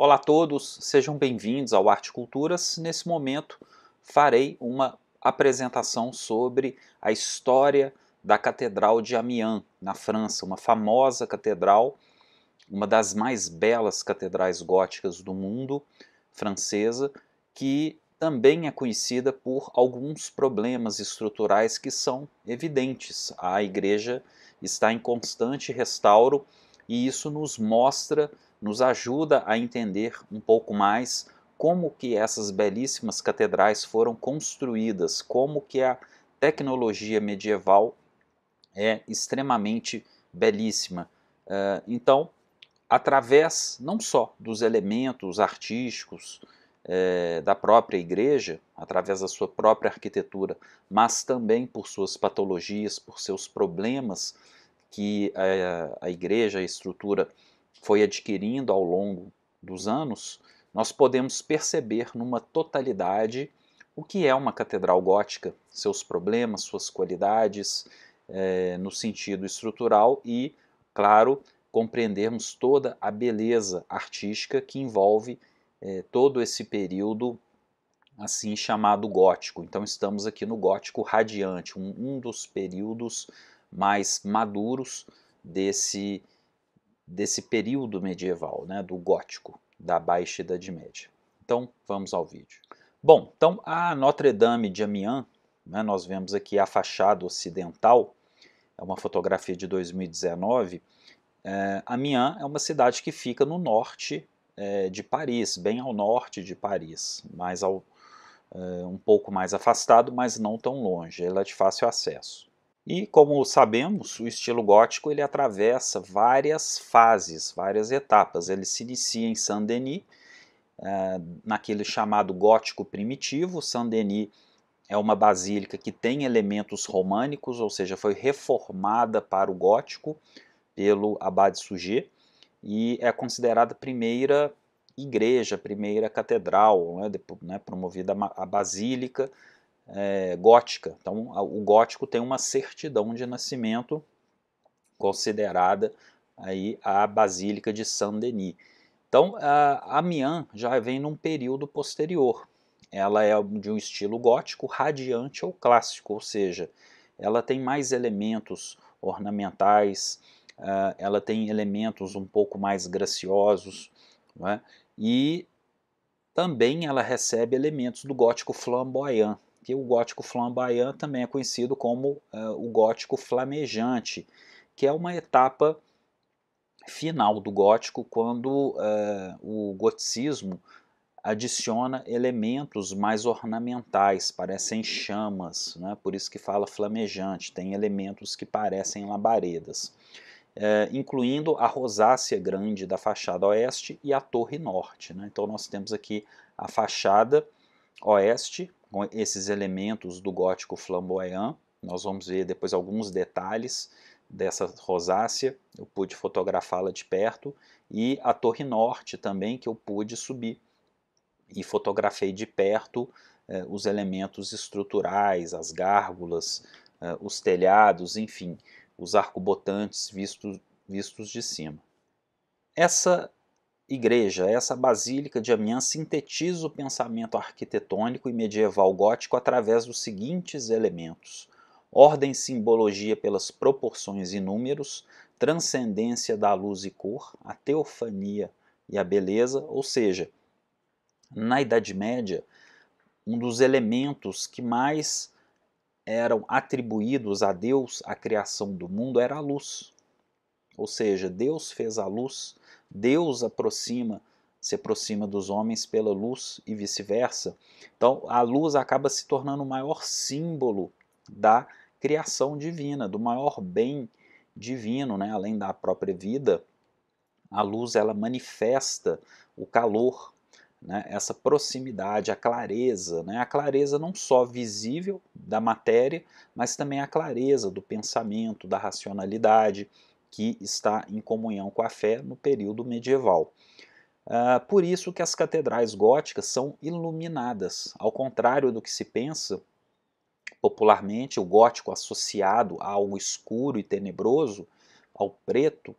Olá a todos, sejam bem-vindos ao Arte Culturas. Nesse momento farei uma apresentação sobre a história da Catedral de Amiens, na França, uma famosa catedral, uma das mais belas catedrais góticas do mundo, francesa, que também é conhecida por alguns problemas estruturais que são evidentes. A igreja está em constante restauro e isso nos mostra nos ajuda a entender um pouco mais como que essas belíssimas catedrais foram construídas, como que a tecnologia medieval é extremamente belíssima. Eh, então, através não só dos elementos artísticos eh, da própria igreja, através da sua própria arquitetura, mas também por suas patologias, por seus problemas que a igreja, a estrutura foi adquirindo ao longo dos anos, nós podemos perceber numa totalidade o que é uma catedral gótica, seus problemas, suas qualidades é, no sentido estrutural e, claro, compreendermos toda a beleza artística que envolve é, todo esse período assim chamado gótico. Então estamos aqui no gótico radiante, um, um dos períodos mais maduros desse desse período medieval, né, do gótico, da Baixa Idade Média. Então, vamos ao vídeo. Bom, então a Notre Dame de Amiens, né, nós vemos aqui a fachada ocidental, é uma fotografia de 2019. É, Amiens é uma cidade que fica no norte é, de Paris, bem ao norte de Paris, mas ao, é, um pouco mais afastado, mas não tão longe, ela é de fácil acesso. E como sabemos, o estilo gótico ele atravessa várias fases, várias etapas. Ele se inicia em Saint-Denis, eh, naquele chamado gótico primitivo. Saint-Denis é uma basílica que tem elementos românicos, ou seja, foi reformada para o gótico pelo Abade Suger e é considerada a primeira igreja, a primeira catedral, né, né promovida a basílica é, gótica. Então, o gótico tem uma certidão de nascimento considerada aí a Basílica de Saint-Denis. Então, a Amiens já vem num período posterior. Ela é de um estilo gótico radiante ou clássico, ou seja, ela tem mais elementos ornamentais, é, ela tem elementos um pouco mais graciosos, é? e também ela recebe elementos do gótico flamboyant, que o gótico flamboyant também é conhecido como uh, o gótico flamejante, que é uma etapa final do gótico quando uh, o goticismo adiciona elementos mais ornamentais, parecem chamas, né? por isso que fala flamejante, tem elementos que parecem labaredas, é, incluindo a rosácea grande da fachada oeste e a torre norte. Né? Então nós temos aqui a fachada oeste com esses elementos do gótico flamboyant. Nós vamos ver depois alguns detalhes dessa rosácea, eu pude fotografá-la de perto, e a Torre Norte também, que eu pude subir e fotografei de perto eh, os elementos estruturais, as gárgulas, eh, os telhados, enfim, os arcobotantes vistos, vistos de cima. Essa igreja, essa basílica de Amiens sintetiza o pensamento arquitetônico e medieval gótico através dos seguintes elementos: ordem e simbologia pelas proporções e números, transcendência da luz e cor, a teofania e a beleza, ou seja, na Idade Média, um dos elementos que mais eram atribuídos a Deus, a criação do mundo, era a luz. Ou seja, Deus fez a luz Deus aproxima, se aproxima dos homens pela luz e vice-versa. Então, a luz acaba se tornando o maior símbolo da criação divina, do maior bem divino, né? além da própria vida. A luz ela manifesta o calor, né? essa proximidade, a clareza, né? a clareza não só visível da matéria, mas também a clareza do pensamento, da racionalidade que está em comunhão com a fé no período medieval. Uh, por isso que as catedrais góticas são iluminadas. Ao contrário do que se pensa popularmente, o gótico associado a algo escuro e tenebroso, ao preto,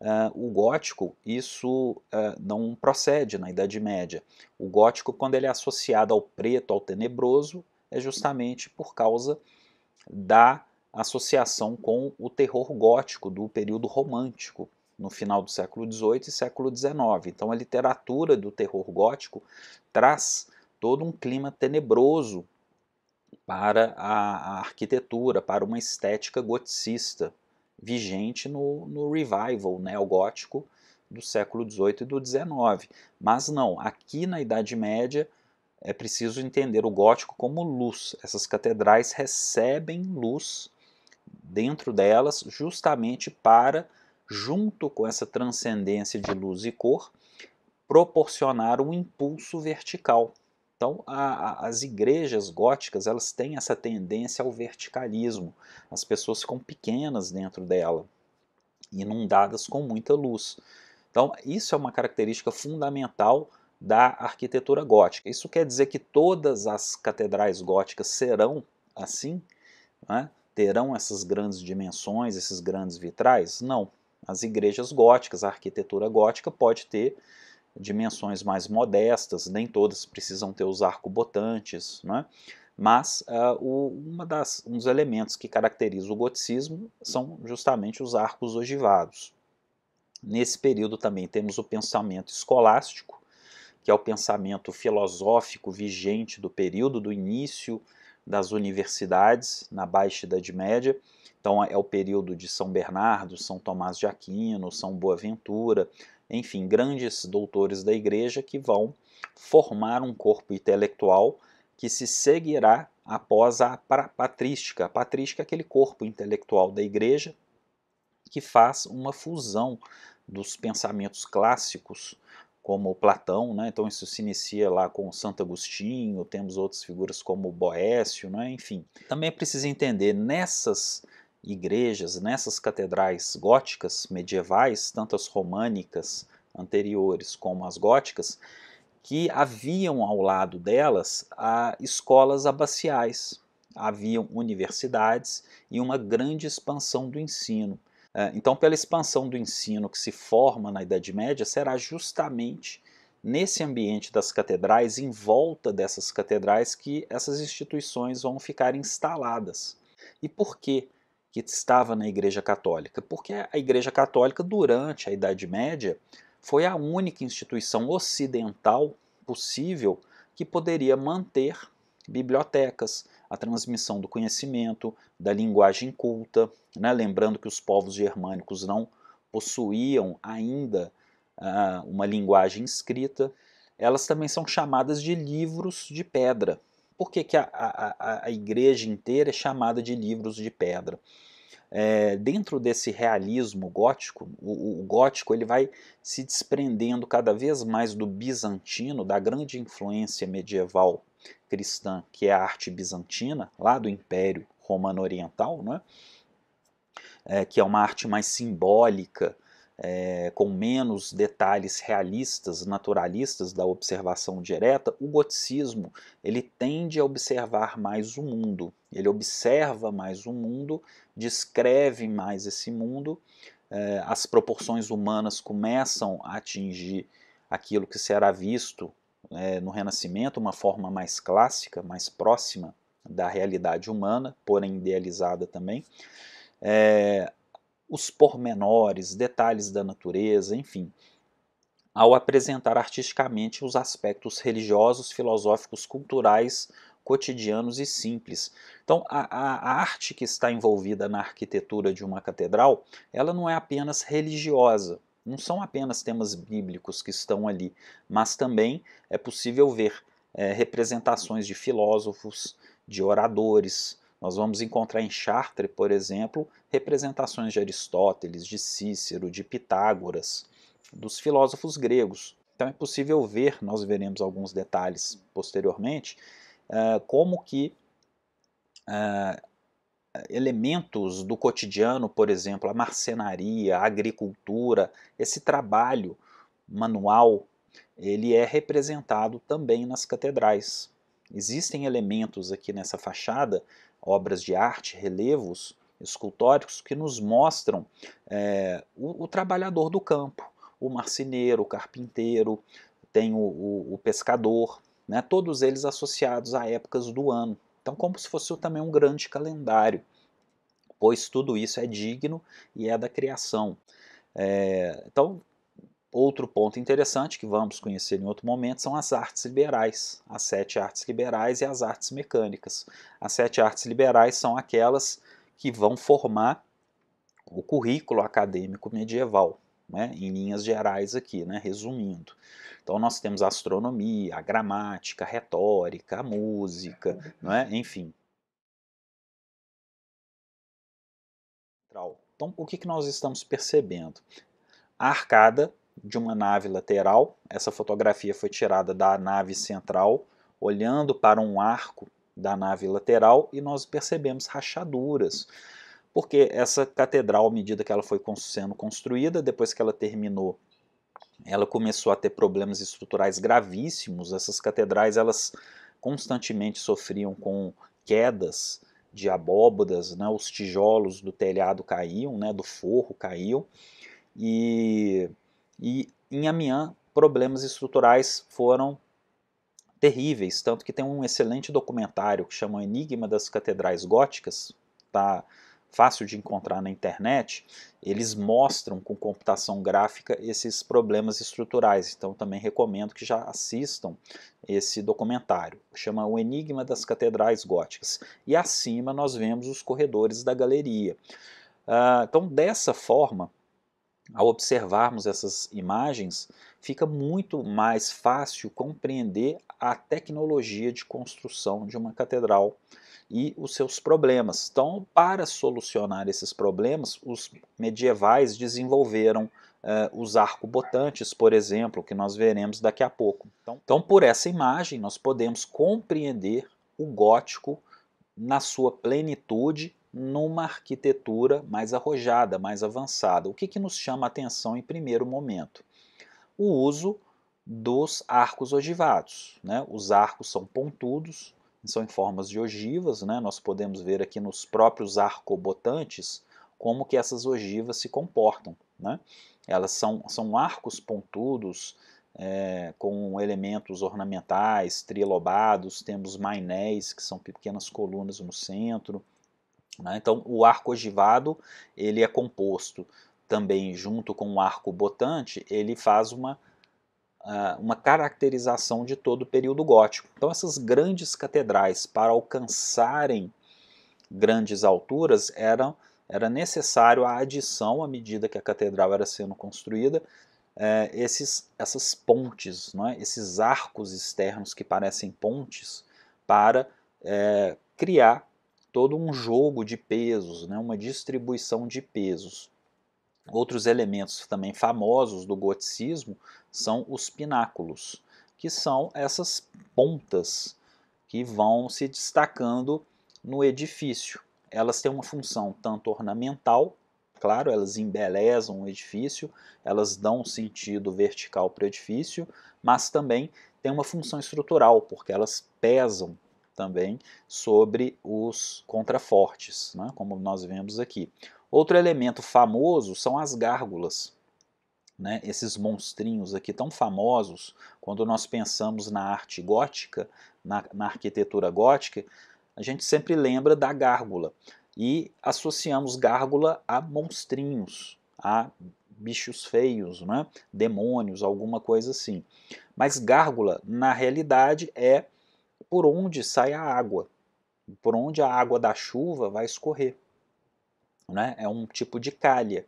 uh, o gótico isso uh, não procede na Idade Média. O gótico, quando ele é associado ao preto, ao tenebroso, é justamente por causa da associação com o terror gótico do período romântico, no final do século XVIII e século XIX. Então, a literatura do terror gótico traz todo um clima tenebroso para a, a arquitetura, para uma estética goticista vigente no, no revival neogótico do século XVIII e do XIX. Mas não, aqui na Idade Média é preciso entender o gótico como luz. Essas catedrais recebem luz dentro delas, justamente para, junto com essa transcendência de luz e cor, proporcionar um impulso vertical. Então, a, a, as igrejas góticas elas têm essa tendência ao verticalismo. As pessoas ficam pequenas dentro dela, inundadas com muita luz. Então, isso é uma característica fundamental da arquitetura gótica. Isso quer dizer que todas as catedrais góticas serão assim? Né? terão essas grandes dimensões, esses grandes vitrais? Não. As igrejas góticas, a arquitetura gótica pode ter dimensões mais modestas, nem todas precisam ter os arcobotantes, né? mas uh, o, uma das, um dos elementos que caracteriza o goticismo são justamente os arcos ogivados. Nesse período também temos o pensamento escolástico, que é o pensamento filosófico vigente do período do início das universidades na Baixa Idade Média. Então é o período de São Bernardo, São Tomás de Aquino, São Boaventura, enfim, grandes doutores da igreja que vão formar um corpo intelectual que se seguirá após a patrística. A patrística é aquele corpo intelectual da igreja que faz uma fusão dos pensamentos clássicos como Platão, né? então isso se inicia lá com Santo Agostinho, temos outras figuras como Boécio, né? enfim. Também é preciso entender nessas igrejas, nessas catedrais góticas medievais, tanto as românicas anteriores como as góticas, que haviam ao lado delas a, ah, escolas abaciais, haviam universidades e uma grande expansão do ensino. É, então, pela expansão do ensino que se forma na Idade Média, será justamente nesse ambiente das catedrais, em volta dessas catedrais, que essas instituições vão ficar instaladas. E por quê? que estava na Igreja Católica? Porque a Igreja Católica, durante a Idade Média, foi a única instituição ocidental possível que poderia manter bibliotecas, a transmissão do conhecimento, da linguagem culta, né? lembrando que os povos germânicos não possuíam ainda ah, uma linguagem escrita. Elas também são chamadas de livros de pedra. Por que, que a, a, a igreja inteira é chamada de livros de pedra? É, dentro desse realismo gótico, o, o, gótico ele vai se desprendendo cada vez mais do bizantino, da grande influência medieval cristã, que é a arte bizantina, lá do Império Romano Oriental, né? É, que é uma arte mais simbólica, é, com menos detalhes realistas, naturalistas da observação direta, o goticismo ele tende a observar mais o mundo. Ele observa mais o mundo, descreve mais esse mundo, é, as proporções humanas começam a atingir aquilo que será visto é, no Renascimento uma forma mais clássica, mais próxima da realidade humana, porém idealizada também. É, os pormenores, detalhes da natureza, enfim, ao apresentar artisticamente os aspectos religiosos, filosóficos, culturais, cotidianos e simples. Então, a, a, arte que está envolvida na arquitetura de uma catedral, ela não é apenas religiosa, não são apenas temas bíblicos que estão ali, mas também é possível ver é, representações de filósofos, de oradores. Nós vamos encontrar em Chartres, por exemplo, representações de Aristóteles, de Cícero, de Pitágoras, dos filósofos gregos. Então é possível ver, nós veremos alguns detalhes posteriormente, é, como que é, elementos do cotidiano, por exemplo, a marcenaria, a agricultura, esse trabalho manual, ele é representado também nas catedrais. Existem elementos aqui nessa fachada, obras de arte, relevos escultóricos, que nos mostram é, o, o, trabalhador do campo, o marceneiro, o carpinteiro, tem o, o, o pescador, né, todos eles associados a épocas do ano. Então, como se fosse também um grande calendário, pois tudo isso é digno e é da criação. É, então, outro ponto interessante que vamos conhecer em outro momento são as artes liberais, as sete artes liberais e as artes mecânicas. As sete artes liberais são aquelas que vão formar o currículo acadêmico medieval, né, em linhas gerais aqui, né, resumindo. Então nós temos a astronomia, a gramática, a retórica, a música, não é? enfim. Então o que, que nós estamos percebendo? A arcada de uma nave lateral, essa fotografia foi tirada da nave central, olhando para um arco da nave lateral e nós percebemos rachaduras. Porque essa catedral, à medida que ela foi sendo construída, depois que ela terminou ela começou a ter problemas estruturais gravíssimos. Essas catedrais elas constantemente sofriam com quedas de abóbadas, né? os tijolos do telhado caíam, né? do forro caíam, e, e em Amiens problemas estruturais foram terríveis, tanto que tem um excelente documentário que chama o Enigma das Catedrais Góticas, tá fácil de encontrar na internet, eles mostram com computação gráfica esses problemas estruturais. Então também recomendo que já assistam esse documentário. Chama O Enigma das Catedrais Góticas. E acima nós vemos os corredores da galeria. Ah, então dessa forma, ao observarmos essas imagens, fica muito mais fácil compreender a tecnologia de construção de uma catedral e os seus problemas. Então, para solucionar esses problemas, os medievais desenvolveram Uh, os botantes, por exemplo, que nós veremos daqui a pouco. Então, então, por essa imagem, nós podemos compreender o gótico na sua plenitude numa arquitetura mais arrojada, mais avançada. O que, que nos chama a atenção em primeiro momento? O uso dos arcos ogivados. Né? Os arcos são pontudos, são em formas de ogivas, né? nós podemos ver aqui nos próprios arcobotantes como que essas ogivas se comportam. Né? Elas são, são arcos pontudos é, com elementos ornamentais, trilobados, temos mainéis, que são pequenas colunas no centro. Né? Então o arco ogivado ele é composto também junto com o arco botante, ele faz uma ah, uma caracterização de todo o período gótico. Então, essas grandes catedrais, para alcançarem grandes alturas, eram, era necessário a adição, à medida que a catedral era sendo construída, é, esses, essas pontes, é? esses arcos externos que parecem pontes, para é, criar todo um jogo de pesos, né, uma distribuição de pesos. Outros elementos também famosos do goticismo são os pináculos, que são essas pontas que vão se destacando no edifício. Elas têm uma função tanto ornamental, claro, elas embelezam o edifício, elas dão um sentido vertical para o edifício, mas também tem uma função estrutural, porque elas pesam também sobre os contrafortes, né, como nós vemos aqui. Outro elemento famoso são as gárgulas. Né? Esses monstrinhos aqui tão famosos, quando nós pensamos na arte gótica, na, na arquitetura gótica, a gente sempre lembra da gárgula e associamos gárgula a monstrinhos, a bichos feios, né? demônios, alguma coisa assim. Mas gárgula, na realidade, é por onde sai a água, por onde a água da chuva vai escorrer né? é um tipo de calha.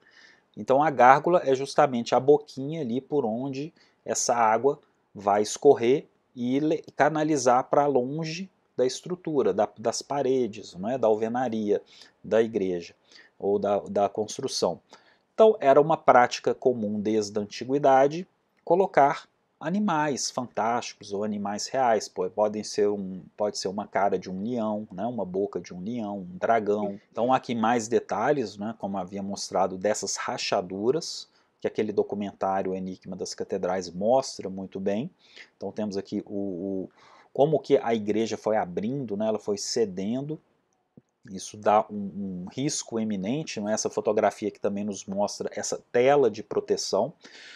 Então a gárgula é justamente a boquinha ali por onde essa água vai escorrer e canalizar para longe da estrutura, da, das paredes, é, da alvenaria da igreja ou da, da construção. Então era uma prática comum desde a antiguidade colocar animais fantásticos ou animais reais. Podem ser um, pode ser uma cara de um leão, né, uma boca de um leão, um dragão. Então aqui mais detalhes, né, como havia mostrado, dessas rachaduras que aquele documentário Enigma das Catedrais mostra muito bem. Então temos aqui o, o como que a igreja foi abrindo, né, ela foi cedendo isso dá um, um risco eminente, não é? essa fotografia que também nos mostra essa tela de proteção,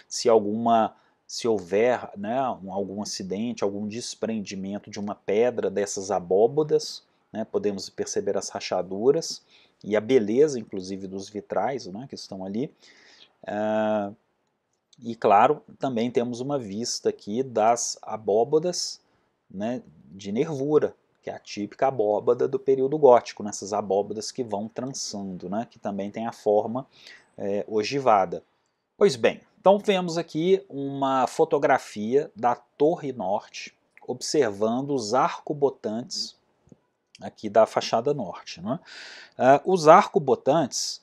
se alguma se houver né, algum acidente, algum desprendimento de uma pedra dessas abóbodas, né, podemos perceber as rachaduras e a beleza, inclusive, dos vitrais né, que estão ali. Uh, e claro, também temos uma vista aqui das abóbadas né, de nervura, que é a típica abóbada do período gótico, nessas né, abóbadas que vão trançando, né, que também tem a forma é, ogivada. Pois bem, então vemos aqui uma fotografia da Torre Norte, observando os arcobotantes aqui da fachada norte. Né? Uh, os arcobotantes,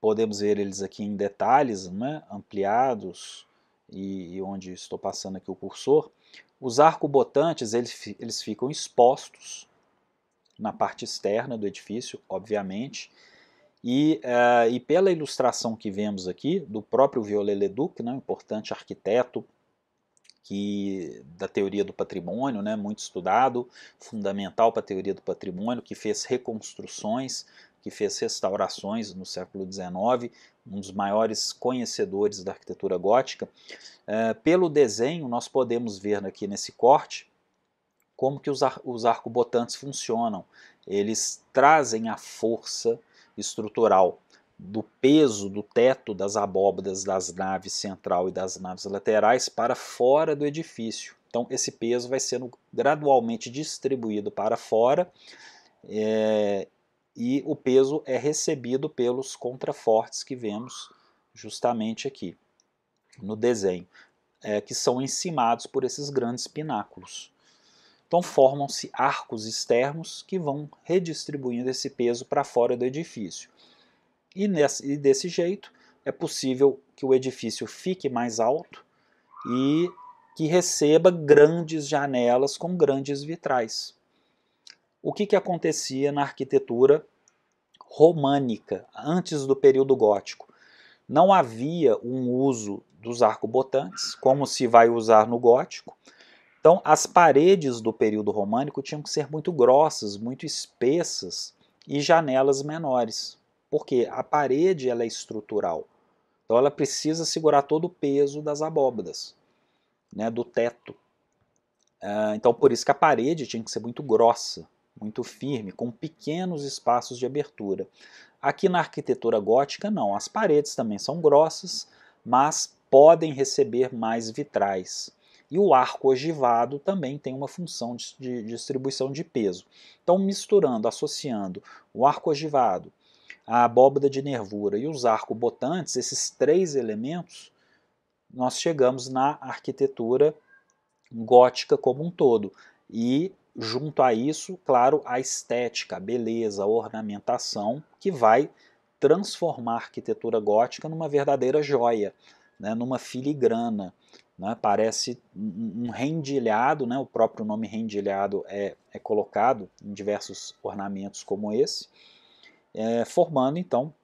podemos ver eles aqui em detalhes, né? ampliados, e, e, onde estou passando aqui o cursor, os arcobotantes eles, eles ficam expostos na parte externa do edifício, obviamente, e, uh, e pela ilustração que vemos aqui do próprio Viollet-le-Duc, né, um importante arquiteto que da teoria do patrimônio, né, muito estudado, fundamental para a teoria do patrimônio, que fez reconstruções, que fez restaurações no século XIX, um dos maiores conhecedores da arquitetura gótica. Uh, pelo desenho, nós podemos ver aqui nesse corte como que os, ar os arcobotantes funcionam. Eles trazem a força estrutural do peso do teto das abóbadas das naves central e das naves laterais para fora do edifício. Então, esse peso vai sendo gradualmente distribuído para fora é, e o peso é recebido pelos contrafortes que vemos justamente aqui no desenho, é, que são encimados por esses grandes pináculos. Então formam-se arcos externos que vão redistribuindo esse peso para fora do edifício. E, nesse, e desse jeito é possível que o edifício fique mais alto e que receba grandes janelas com grandes vitrais. O que, que acontecia na arquitetura românica, antes do período gótico? Não havia um uso dos arcobotantes, como se vai usar no gótico, então, as paredes do período românico tinham que ser muito grossas, muito espessas e janelas menores, porque a parede ela é estrutural. Então, ela precisa segurar todo o peso das abóbadas, né, do teto. Ah, então, por isso que a parede tinha que ser muito grossa, muito firme, com pequenos espaços de abertura. Aqui na arquitetura gótica, não. As paredes também são grossas, mas podem receber mais vitrais. E o arco ogivado também tem uma função de, distribuição de peso. Então, misturando, associando o arco ogivado, a abóbada de nervura e os botantes, esses três elementos, nós chegamos na arquitetura gótica como um todo. E junto a isso, claro, a estética, a beleza, a ornamentação, que vai transformar a arquitetura gótica numa verdadeira joia, né, numa filigrana, né? Parece um rendilhado, né? o próprio nome rendilhado é, é colocado em diversos ornamentos como esse, é, formando então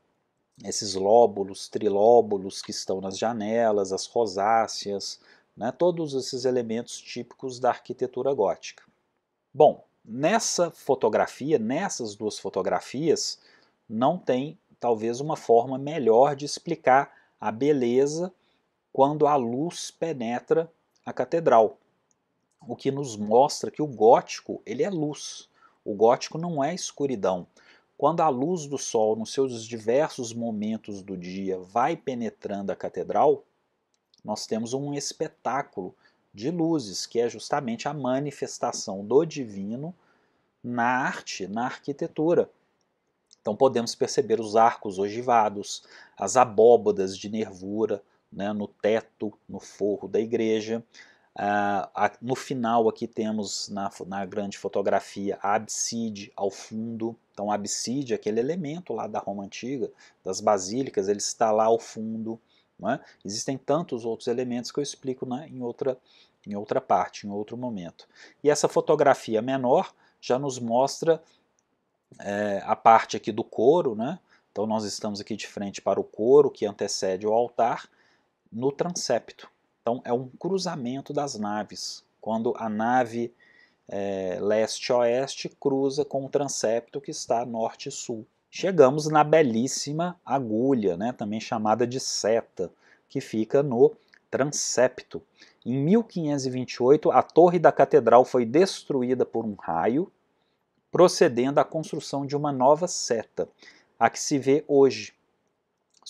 esses lóbulos, trilóbulos que estão nas janelas, as rosáceas, né? todos esses elementos típicos da arquitetura gótica. Bom, nessa fotografia, nessas duas fotografias, não tem talvez uma forma melhor de explicar a beleza quando a luz penetra a catedral, o que nos mostra que o gótico ele é luz. O gótico não é escuridão. Quando a luz do sol, nos seus diversos momentos do dia, vai penetrando a catedral, nós temos um espetáculo de luzes, que é justamente a manifestação do divino na arte, na arquitetura. Então podemos perceber os arcos ogivados, as abóbadas de nervura, né, no teto, no forro da igreja. Ah, a, no final aqui temos na, na grande fotografia a abside ao fundo. Então a abside, é aquele elemento lá da Roma Antiga, das basílicas, ele está lá ao fundo. É? Existem tantos outros elementos que eu explico né, em, outra, em outra parte, em outro momento. E essa fotografia menor já nos mostra é, a parte aqui do couro, né? Então nós estamos aqui de frente para o couro que antecede o altar no transepto. Então é um cruzamento das naves, quando a nave é, leste-oeste cruza com o transepto que está norte-sul. Chegamos na belíssima agulha, né, também chamada de seta, que fica no transepto. Em 1528, a torre da catedral foi destruída por um raio, procedendo à construção de uma nova seta, a que se vê hoje,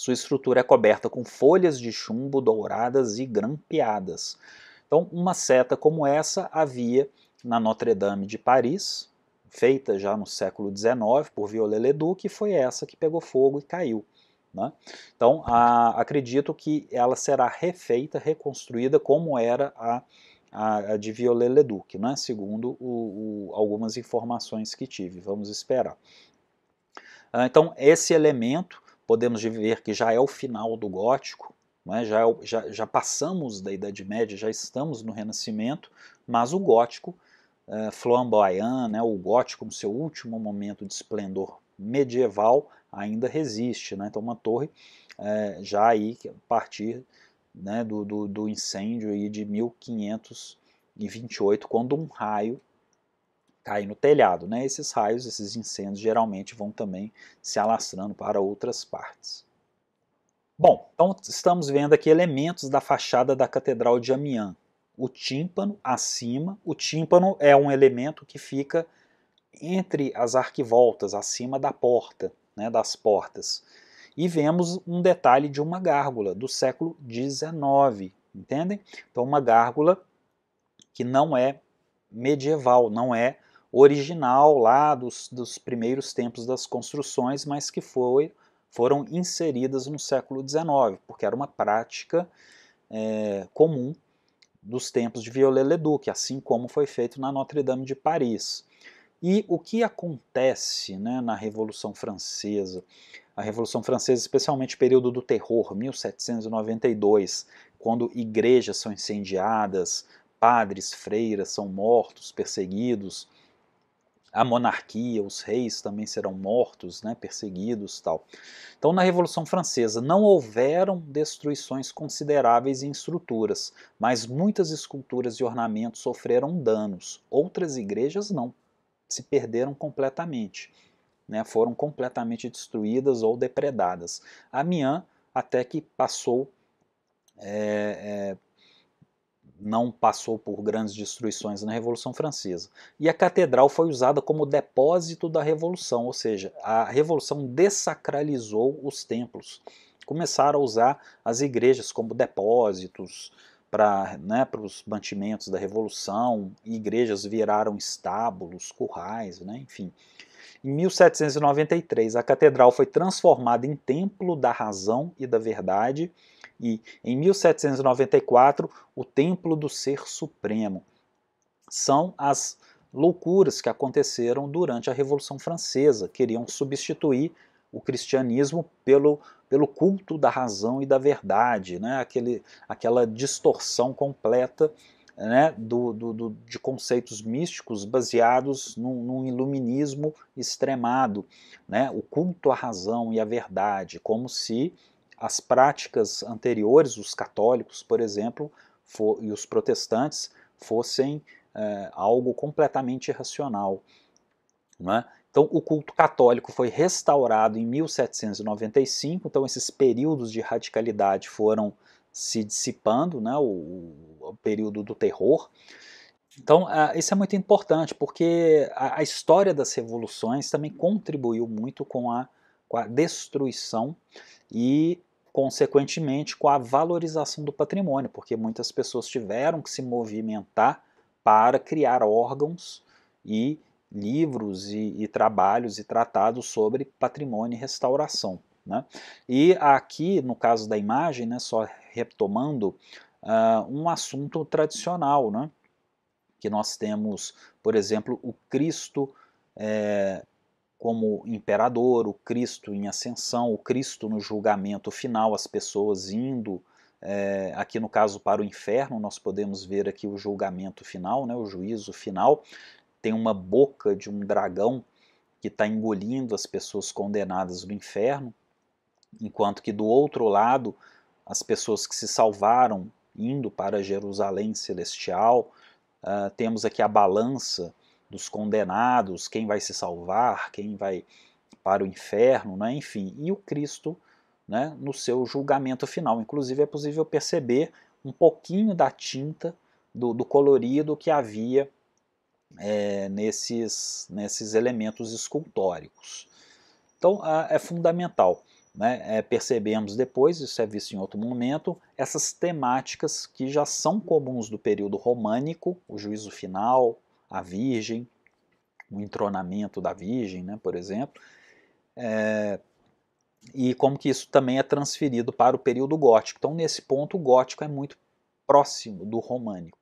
sua estrutura é coberta com folhas de chumbo douradas e grampeadas. Então, uma seta como essa havia na Notre-Dame de Paris, feita já no século XIX por Viollet-le-Duc, e foi essa que pegou fogo e caiu. Né? Então, a, acredito que ela será refeita, reconstruída como era a, a, a de Viollet-le-Duc, né? segundo o, o, algumas informações que tive. Vamos esperar. Ah, então, esse elemento podemos ver que já é o final do gótico, é? já, é já, já, passamos da Idade Média, já estamos no Renascimento, mas o gótico uh, flamboyant, né, o gótico no seu último momento de esplendor medieval, ainda resiste. Né? Então, uma torre eh, já aí, a partir né, do, do, do incêndio aí de 1528, quando um raio cair no telhado. Né? Esses raios, esses incêndios, geralmente vão também se alastrando para outras partes. Bom, então estamos vendo aqui elementos da fachada da Catedral de Amiens. O tímpano acima, o tímpano é um elemento que fica entre as arquivoltas, acima da porta, né, das portas. E vemos um detalhe de uma gárgula do século XIX, entendem? Então uma gárgula que não é medieval, não é original lá dos, dos primeiros tempos das construções, mas que foi, foram inseridas no século XIX, porque era uma prática é, comum dos tempos de Viollet-le-Duc, assim como foi feito na Notre-Dame de Paris. E o que acontece né, na Revolução Francesa? A Revolução Francesa, especialmente o período do terror, 1792, quando igrejas são incendiadas, padres, freiras são mortos, perseguidos, a monarquia, os reis também serão mortos, né, perseguidos tal. Então, na Revolução Francesa não houveram destruições consideráveis em estruturas, mas muitas esculturas e ornamentos sofreram danos. Outras igrejas não, se perderam completamente, né, foram completamente destruídas ou depredadas. Amiens até que passou é, é, não passou por grandes destruições na Revolução Francesa. E a catedral foi usada como depósito da Revolução, ou seja, a Revolução dessacralizou os templos. Começaram a usar as igrejas como depósitos para né, os mantimentos da Revolução, igrejas viraram estábulos, currais, né, enfim. Em 1793, a catedral foi transformada em Templo da Razão e da Verdade e, em 1794, o Templo do Ser Supremo. São as loucuras que aconteceram durante a Revolução Francesa. Queriam substituir o cristianismo pelo, pelo culto da razão e da verdade, né? Aquele, aquela distorção completa né? do, do, do de conceitos místicos baseados num, num, iluminismo extremado, né? o culto à razão e à verdade, como se as práticas anteriores, os católicos, por exemplo, for, e os protestantes, fossem é, algo completamente irracional. É? Então, o culto católico foi restaurado em 1795, então esses períodos de radicalidade foram se dissipando, né, o, o, período do terror. Então, uh, isso é muito importante, porque a, a, história das revoluções também contribuiu muito com a, com a destruição e consequentemente com a valorização do patrimônio, porque muitas pessoas tiveram que se movimentar para criar órgãos e livros e, e trabalhos e tratados sobre patrimônio e restauração. Né? E aqui, no caso da imagem, né, só retomando uh, um assunto tradicional, né, que nós temos, por exemplo, o Cristo é, como imperador, o Cristo em ascensão, o Cristo no julgamento final, as pessoas indo, é, aqui no caso para o inferno, nós podemos ver aqui o julgamento final, né, o juízo final, tem uma boca de um dragão que está engolindo as pessoas condenadas do inferno, enquanto que do outro lado, as pessoas que se salvaram indo para Jerusalém celestial, uh, temos aqui a balança, dos condenados, quem vai se salvar, quem vai para o inferno, né? enfim. E o Cristo né, no seu julgamento final. Inclusive é possível perceber um pouquinho da tinta, do, do colorido que havia é, nesses, nesses elementos escultóricos. Então é fundamental. Né, é, percebemos depois, isso é visto em outro momento, essas temáticas que já são comuns do período românico, o juízo final, a Virgem, o entronamento da Virgem, né, por exemplo, é, e como que isso também é transferido para o período gótico. Então, nesse ponto, o gótico é muito próximo do românico.